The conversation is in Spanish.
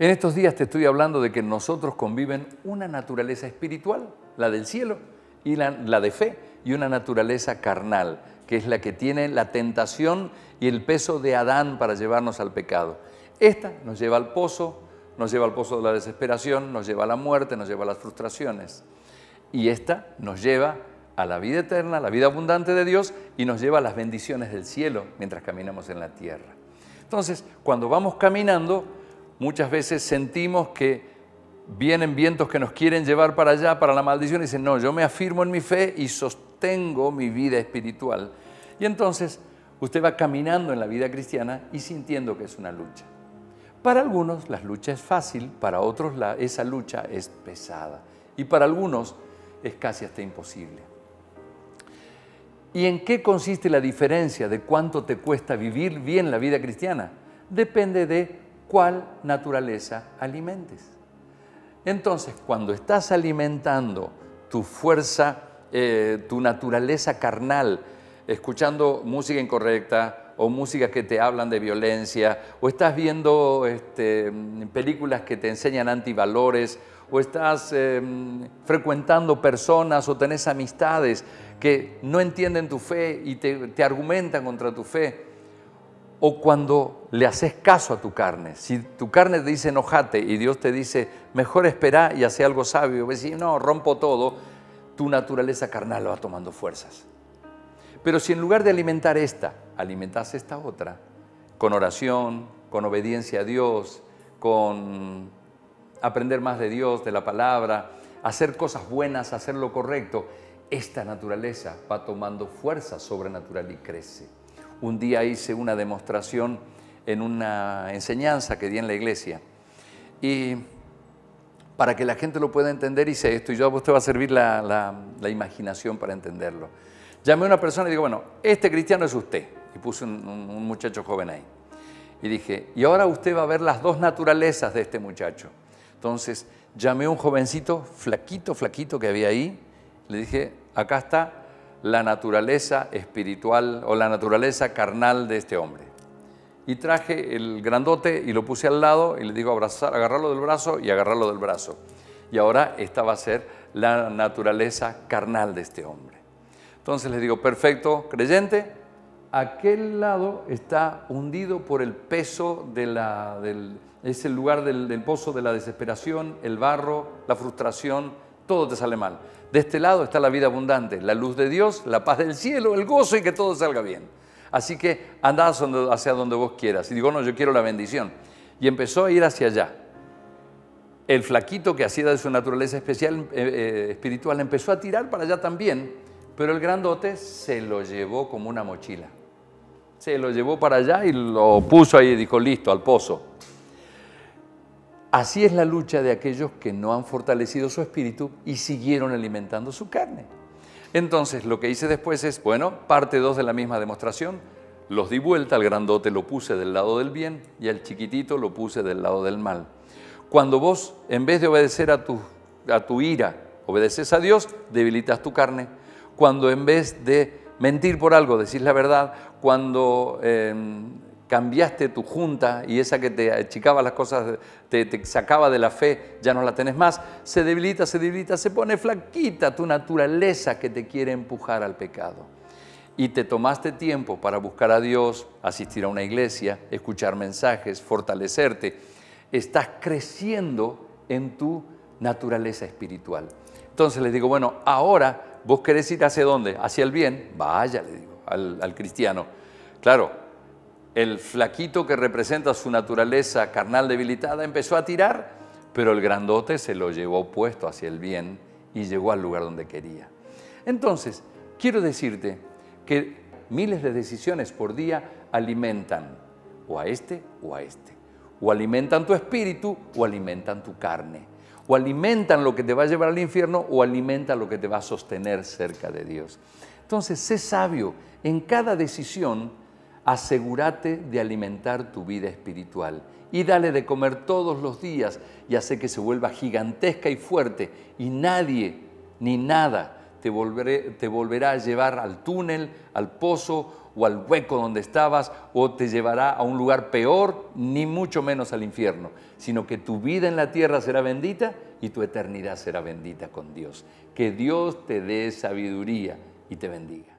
En estos días te estoy hablando de que nosotros conviven una naturaleza espiritual, la del cielo, y la, la, de fe, y una naturaleza carnal, que es la que tiene la tentación y el peso de Adán para llevarnos al pecado. Esta nos lleva al pozo, nos lleva al pozo de la desesperación, nos lleva a la muerte, nos lleva a las frustraciones. Y esta nos lleva a la vida eterna, a la vida abundante de Dios, y nos lleva a las bendiciones del cielo mientras caminamos en la tierra. Entonces, cuando vamos caminando, muchas veces sentimos que vienen vientos que nos quieren llevar para allá, para la maldición, y dicen, no, yo me afirmo en mi fe y sostengo mi vida espiritual. Y entonces usted va caminando en la vida cristiana y sintiendo que es una lucha. Para algunos la lucha es fácil, para otros esa lucha es pesada y para algunos es casi hasta imposible. ¿Y en qué consiste la diferencia de cuánto te cuesta vivir bien la vida cristiana? Depende de cuál naturaleza alimentes. Entonces, cuando estás alimentando tu fuerza, eh, tu naturaleza carnal, escuchando música incorrecta o música que te hablan de violencia, o estás viendo este, películas que te enseñan antivalores, o estás em, frecuentando personas o tenés amistades que no entienden tu fe y te argumentan contra tu fe, o cuando le haces caso a tu carne. Si tu carne te dice enojate y Dios te dice mejor espera y hace algo sabio, ves y no, rompo todo, tu naturaleza carnal va tomando fuerzas. Pero si en lugar de alimentar esta, alimentas esta otra, con oración, con obediencia a Dios, con aprender más de Dios, de la palabra, hacer cosas buenas, hacer lo correcto, esta naturaleza va tomando fuerza sobrenatural y crece un día hice una demostración en una enseñanza que di en la iglesia. Y para que la gente lo pueda entender, hice esto, y yo a usted va a servir la, imaginación para entenderlo. Llamé a una persona y digo, bueno, este cristiano es usted. Y puse un, un muchacho joven ahí. Y dije, y ahora usted va a ver las dos naturalezas de este muchacho. Entonces, llamé a un jovencito, flaquito, flaquito que había ahí, le dije, acá está la naturaleza espiritual o la naturaleza carnal de este hombre. Y traje el grandote y lo puse al lado y le digo abrazar, agarrarlo del brazo y agarrarlo del brazo. Y ahora esta va a ser la naturaleza carnal de este hombre. Entonces le digo, perfecto, creyente, aquel lado está hundido por el peso de la, es el lugar del, del pozo de la desesperación, el barro, la frustración, todo te sale mal. De este lado está la vida abundante, la luz de Dios, la paz del cielo, el gozo y que todo salga bien. Así que andás hacia donde vos quieras. Y digo, no, yo quiero la bendición. Y empezó a ir hacia allá. El flaquito que hacía de su naturaleza especial, eh, eh, espiritual empezó a tirar para allá también, pero el grandote se lo llevó como una mochila. Se lo llevó para allá y lo puso ahí, y dijo, listo, al pozo. Así es la lucha de aquellos que no han fortalecido su espíritu y siguieron alimentando su carne. Entonces lo que hice después es, bueno, parte 2 de la misma demostración, los di vuelta, al grandote lo puse del lado del bien y al chiquitito lo puse del lado del mal. Cuando vos, en vez de obedecer a tu, a tu ira, obedeces a Dios, debilitas tu carne. Cuando en vez de mentir por algo, decís la verdad, cuando em, cambiaste tu junta y esa que te achicaba las cosas, te, sacaba de la fe, ya no la tenés más, se debilita, se debilita, se pone flaquita tu naturaleza que te quiere empujar al pecado. Y te tomaste tiempo para buscar a Dios, asistir a una iglesia, escuchar mensajes, fortalecerte. Estás creciendo en tu naturaleza espiritual. Entonces les digo, bueno, ahora vos querés ir hacia dónde? Hacia el bien. Vaya, le digo al, al cristiano. Claro, el flaquito que representa su naturaleza carnal debilitada empezó a tirar, pero el grandote se lo llevó puesto hacia el bien y llegó al lugar donde quería. Entonces, quiero decirte que miles de decisiones por día alimentan o a este o a este. O alimentan tu espíritu o alimentan tu carne. O alimentan lo que te va a llevar al infierno o alimentan lo que te va a sostener cerca de Dios. Entonces, sé sabio en cada decisión asegúrate de alimentar tu vida espiritual y dale de comer todos los días y hace que se vuelva gigantesca y fuerte y nadie ni nada te, te, volverá a llevar al túnel, al pozo o al hueco donde estabas o te llevará a un lugar peor, ni mucho menos al infierno, sino que tu vida en la tierra será bendita y tu eternidad será bendita con Dios. Que Dios te dé sabiduría y te bendiga.